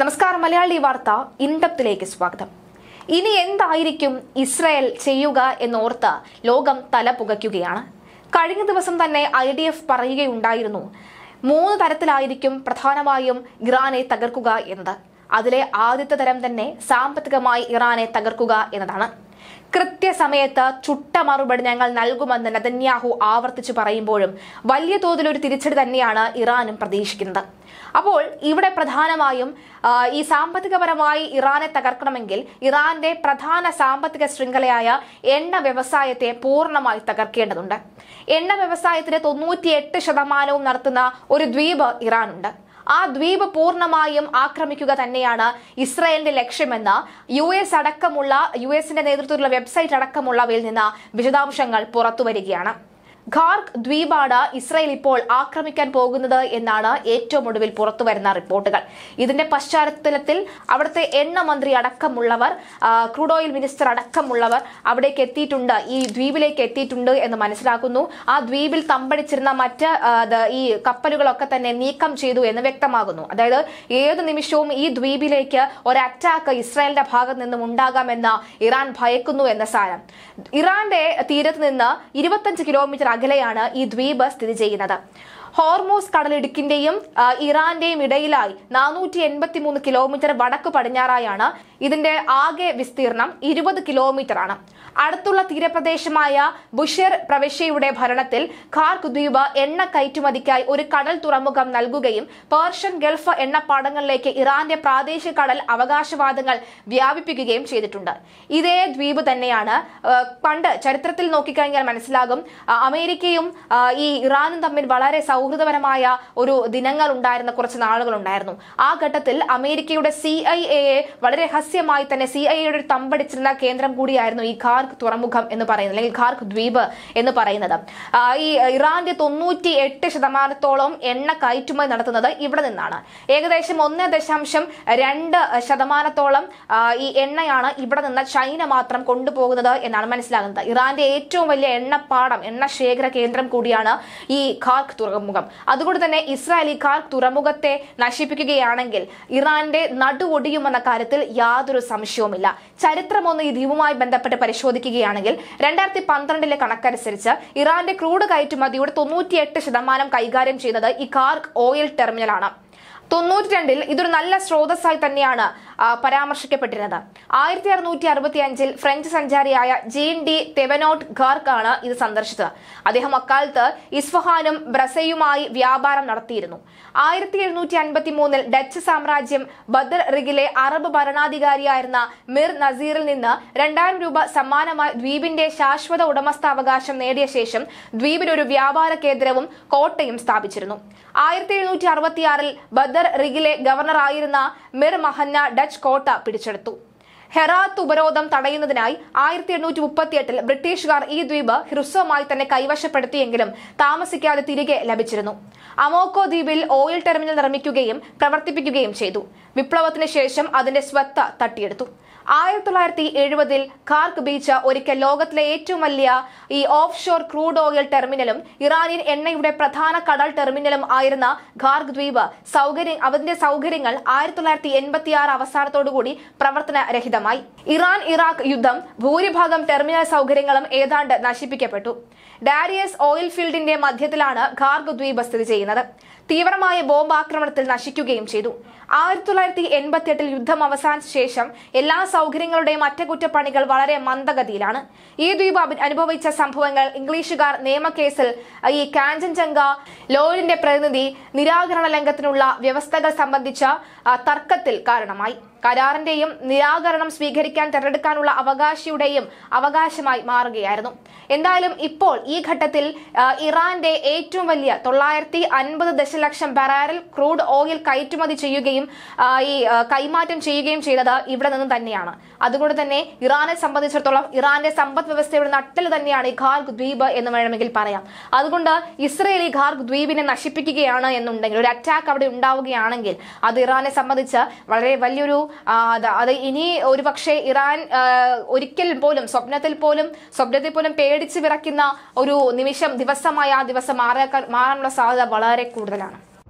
നമസ്കാരം മലയാളി വാർത്ത ഇൻഡപ്തിലേക്ക് സ്വാഗതം ഇനി എന്തായിരിക്കും ഇസ്രയേൽ ചെയ്യുക എന്നോർത്ത് ലോകം തല പുകയ്ക്കുകയാണ് കഴിഞ്ഞ ദിവസം തന്നെ ഐ ഡി എഫ് പറയുകയുണ്ടായിരുന്നു മൂന്ന് തരത്തിലായിരിക്കും പ്രധാനമായും ഇറാനെ തകർക്കുക എന്നത് അതിലെ ആദ്യത്തെ തരം തന്നെ സാമ്പത്തികമായി ഇറാനെ തകർക്കുക എന്നതാണ് കൃത്യസമയത്ത് ചുട്ട മറുപടി ഞങ്ങൾ നൽകുമെന്ന് നദന്യാഹു ആവർത്തിച്ചു പറയുമ്പോഴും വലിയ തോതിൽ ഒരു തിരിച്ചടി തന്നെയാണ് ഇറാനും പ്രതീക്ഷിക്കുന്നത് അപ്പോൾ ഇവിടെ പ്രധാനമായും ഈ സാമ്പത്തികപരമായി ഇറാനെ തകർക്കണമെങ്കിൽ ഇറാന്റെ പ്രധാന സാമ്പത്തിക ശൃംഖലയായ എണ്ണ വ്യവസായത്തെ പൂർണ്ണമായി തകർക്കേണ്ടതുണ്ട് എണ്ണ വ്യവസായത്തിന് തൊണ്ണൂറ്റിയെട്ട് ശതമാനവും നടത്തുന്ന ഒരു ദ്വീപ് ഇറാനുണ്ട് ആ ദ്വീപ് പൂർണ്ണമായും ആക്രമിക്കുക തന്നെയാണ് ഇസ്രായേലിന്റെ ലക്ഷ്യമെന്ന് യു എസ് അടക്കമുള്ള യു എസിന്റെ നേതൃത്വത്തിലുള്ള വെബ്സൈറ്റ് അടക്കമുള്ളവയിൽ നിന്ന് വിശദാംശങ്ങൾ പുറത്തുവരികയാണ് ഖാർക്ക് ദ്വീപാണ് ഇസ്രായേൽ ഇപ്പോൾ ആക്രമിക്കാൻ പോകുന്നത് എന്നാണ് ഏറ്റവും ഒടുവിൽ പുറത്തുവരുന്ന റിപ്പോർട്ടുകൾ ഇതിന്റെ പശ്ചാത്തലത്തിൽ അവിടുത്തെ എണ്ണ മന്ത്രി അടക്കമുള്ളവർ ക്രൂഡ് ഓയിൽ മിനിസ്റ്റർ അടക്കമുള്ളവർ അവിടേക്ക് എത്തിയിട്ടുണ്ട് ഈ ദ്വീപിലേക്ക് എത്തിയിട്ടുണ്ട് എന്ന് മനസ്സിലാക്കുന്നു ആ ദ്വീപിൽ തമ്പടിച്ചിരുന്ന മറ്റ് ഈ കപ്പലുകളൊക്കെ തന്നെ നീക്കം ചെയ്തു എന്ന് വ്യക്തമാകുന്നു അതായത് ഏത് നിമിഷവും ഈ ദ്വീപിലേക്ക് ഒരു അറ്റാക്ക് ഇസ്രായേലിന്റെ ഭാഗത്ത് നിന്നും ഉണ്ടാകാമെന്ന് ഇറാൻ ഭയക്കുന്നു എന്ന സാരം ഇറാന്റെ തീരത്ത് നിന്ന് ഇരുപത്തഞ്ച് കിലോമീറ്റർ അകലെയാണ് ഈ ദ്വീപ് സ്ഥിതി ചെയ്യുന്നത് ഹോർമോസ് കടലിടുക്കിന്റെയും ഇറാന്റെയും ഇടയിലായി നാനൂറ്റി എൺപത്തി മൂന്ന് കിലോമീറ്റർ വടക്ക് പടിഞ്ഞാറായാണ് ഇതിന്റെ ആകെ വിസ്തീർണം ഇരുപത് ആണ് അടുത്തുള്ള തീരപ്രദേശമായ ബുഷർ പ്രവിശ്യയുടെ ഭരണത്തിൽ ഖാർക്ക് ദ്വീപ് എണ്ണ കയറ്റുമതിക്കായി ഒരു കടൽ തുറമുഖം നൽകുകയും പേർഷ്യൻ ഗൾഫ് എണ്ണപ്പാടങ്ങളിലേക്ക് ഇറാന്റെ പ്രാദേശിക കടൽ അവകാശവാദങ്ങൾ വ്യാപിപ്പിക്കുകയും ചെയ്തിട്ടുണ്ട് ഇതേ ദ്വീപ് തന്നെയാണ് പണ്ട് ചരിത്രത്തിൽ നോക്കിക്കഴിഞ്ഞാൽ മനസ്സിലാകും അമേരിക്കയും ഈ ഇറാനും തമ്മിൽ വളരെ സൗ സൗഹൃദപരമായ ഒരു ദിനങ്ങൾ ഉണ്ടായിരുന്ന കുറച്ച് നാളുകളുണ്ടായിരുന്നു ആ ഘട്ടത്തിൽ അമേരിക്കയുടെ സി ഐ എ വളരെ രഹസ്യമായി തന്നെ സി ഐ എയുടെ തമ്പടിച്ചിരുന്ന കേന്ദ്രം കൂടിയായിരുന്നു ഈ ഖാർക്ക് തുറമുഖം എന്ന് പറയുന്നത് അല്ലെങ്കിൽ ഖാർക്ക് ദ്വീപ് എന്ന് പറയുന്നത് ഈ ഇറാന്റെ തൊണ്ണൂറ്റി എട്ട് ശതമാനത്തോളം എണ്ണ കയറ്റുമതി നടത്തുന്നത് ഇവിടെ നിന്നാണ് ഏകദേശം ഒന്ന് ദശാംശം രണ്ട് ശതമാനത്തോളം ഈ എണ്ണയാണ് ഇവിടെ നിന്ന് ചൈന മാത്രം കൊണ്ടുപോകുന്നത് എന്നാണ് മനസ്സിലാകുന്നത് ഇറാന്റെ ഏറ്റവും വലിയ എണ്ണപ്പാടം എണ്ണ ശേഖര കേന്ദ്രം കൂടിയാണ് ഈ ഖാർക്ക് തുറമുഖം തുറമുഖം അതുകൊണ്ട് തന്നെ ഇസ്രായേലിക്കാർ തുറമുഖത്തെ നശിപ്പിക്കുകയാണെങ്കിൽ ഇറാന്റെ നടുവൊടിയുമെന്ന കാര്യത്തിൽ യാതൊരു സംശയവുമില്ല ചരിത്രമൊന്ന് ഈ ദ്വീപുമായി ബന്ധപ്പെട്ട് പരിശോധിക്കുകയാണെങ്കിൽ രണ്ടായിരത്തി പന്ത്രണ്ടിലെ കണക്കനുസരിച്ച് ഇറാന്റെ ക്രൂഡ് കയറ്റുമതിയുടെ തൊണ്ണൂറ്റിയെട്ട് ശതമാനം കൈകാര്യം ചെയ്യുന്നത് ഈ കാർക്ക് ഓയിൽ ടെർമിനലാണ് തൊണ്ണൂറ്റി രണ്ടിൽ ഇതൊരു നല്ല സ്രോതസ്സായി തന്നെയാണ് പരാമർശിക്കപ്പെട്ടിരുന്നത് ആയിരത്തി അറുനൂറ്റി അറുപത്തി അഞ്ചിൽ ഫ്രഞ്ച് സഞ്ചാരിയായ ജീൻ ഡി തെവനോട്ട് ആണ് ഇത് സന്ദർശിച്ചത് അദ്ദേഹം അക്കാലത്ത് ഇസ്ഫഹാനും ബ്രസയുമായി വ്യാപാരം നടത്തിയിരുന്നു ആയിരത്തി എഴുന്നൂറ്റി അൻപത്തി മൂന്നിൽ ഡച്ച് സാമ്രാജ്യം ബദർ റിഗിലെ അറബ് ഭരണാധികാരിയായിരുന്ന മിർ നസീറിൽ നിന്ന് രണ്ടായിരം രൂപ സമ്മാനമായി ദ്വീപിന്റെ ശാശ്വത ഉടമസ്ഥാവകാശം നേടിയ ശേഷം ദ്വീപിൽ ഒരു വ്യാപാര കേന്ദ്രവും കോട്ടയും സ്ഥാപിച്ചിരുന്നു ആയിരത്തി എഴുന്നൂറ്റി അറുപത്തിയാറിൽ ബദർ ബദർ റിഗിലെ ഗവർണറായിരുന്ന മിർ മഹന്ന ഡച്ച് കോട്ട പിടിച്ചെടുത്തു ഹെറാത്ത് ഉപരോധം തടയുന്നതിനായി ആയിരത്തി എണ്ണൂറ്റി മുപ്പത്തിയെട്ടിൽ ബ്രിട്ടീഷുകാർ ഈ ദ്വീപ് ഹ്രസ്വമായി തന്നെ കൈവശപ്പെടുത്തിയെങ്കിലും താമസിക്കാതെ തിരികെ ലഭിച്ചിരുന്നു അമോക്കോ ദ്വീപിൽ ഓയിൽ ടെർമിനൽ നിർമ്മിക്കുകയും പ്രവർത്തിപ്പിക്കുകയും ചെയ്തു വിപ്ലവത്തിന് ശേഷം അതിന്റെ സ്വത്ത് തട്ടിയെടുത്തു ആയിരത്തി തൊള്ളായിരത്തി എഴുപതിൽ കാർക്ക് ബീച്ച് ഒരിക്കൽ ലോകത്തിലെ ഏറ്റവും വലിയ ഈ ഓഫ് ഷോർ ക്രൂഡ് ഓയിൽ ടെർമിനലും ഇറാനിയൻ എണ്ണയുടെ പ്രധാന കടൽ ടെർമിനലും ആയിരുന്ന ഖാർഗ് ദ്വീപ് സൗകര്യ അതിന്റെ സൗകര്യങ്ങൾ ആയിരത്തി തൊള്ളായിരത്തി എൺപത്തിയാറ് അവസാനത്തോടുകൂടി പ്രവർത്തനരഹിതം ദുരന്തമായി ഇറാൻ ഇറാഖ് യുദ്ധം ഭൂരിഭാഗം ടെർമിനൽ സൗകര്യങ്ങളും ഏതാണ്ട് നശിപ്പിക്കപ്പെട്ടു ഡാരിയസ് ഓയിൽ ഫീൽഡിന്റെ മധ്യത്തിലാണ് ഖാർഗ് ദ്വീപ് സ്ഥിതി ചെയ്യുന്നത് തീവ്രമായ ബോംബ് ആക്രമണത്തിൽ നശിക്കുകയും ചെയ്തു ആയിരത്തി തൊള്ളായിരത്തി എൺപത്തി എട്ടിൽ യുദ്ധം അവസാനിച്ച ശേഷം എല്ലാ സൗകര്യങ്ങളുടെയും അറ്റകുറ്റപ്പണികൾ വളരെ മന്ദഗതിയിലാണ് ഈ ദ്വീപ് അനുഭവിച്ച സംഭവങ്ങൾ ഇംഗ്ലീഷുകാർ നിയമക്കേസിൽ ഈ കാഞ്ചൻജംഗ ലോയിഡിന്റെ പ്രതിനിധി നിരാകരണ ലംഘനത്തിനുള്ള വ്യവസ്ഥകൾ സംബന്ധിച്ച തർക്കത്തിൽ കാരണമായി കരാറിന്റെയും നിരാകരണം സ്വീകരിക്കാൻ തെരഞ്ഞെടുക്കാനുള്ള അവകാശിയുടെയും അവകാശമായി മാറുകയായിരുന്നു എന്തായാലും ഇപ്പോൾ ഈ ഘട്ടത്തിൽ ഇറാന്റെ ഏറ്റവും വലിയ തൊള്ളായിരത്തി അൻപത് ദശലക്ഷം ബറാരൽ ക്രൂഡ് ഓയിൽ കയറ്റുമതി ചെയ്യുകയും ഈ കൈമാറ്റം ചെയ്യുകയും ചെയ്തത് ഇവിടെ നിന്ന് തന്നെയാണ് അതുകൊണ്ട് തന്നെ ഇറാനെ സംബന്ധിച്ചിടത്തോളം ഇറാന്റെ സമ്പദ് വ്യവസ്ഥയുടെ നട്ടൽ തന്നെയാണ് ഈ ഖാർഗ് ദ്വീപ് എന്ന് വേണമെങ്കിൽ പറയാം അതുകൊണ്ട് ഇസ്രയേൽ ഈ ഖാർഗ് ദ്വീപിനെ നശിപ്പിക്കുകയാണ് എന്നുണ്ടെങ്കിൽ ഒരു അറ്റാക്ക് അവിടെ ഉണ്ടാവുകയാണെങ്കിൽ അത് ഇറാനെ സംബന്ധിച്ച് വളരെ വലിയൊരു അത് ഇനി ഒരു പക്ഷേ ഇറാൻ ഒരിക്കൽ പോലും സ്വപ്നത്തിൽ പോലും സ്വപ്നത്തിൽ പോലും പേടിച്ച് വിറയ്ക്കുന്ന ഒരു നിമിഷം ദിവസമായ ആ ദിവസം മാറാക്കാൻ മാറാനുള്ള സാധ്യത വളരെ കൂടുതലാണ്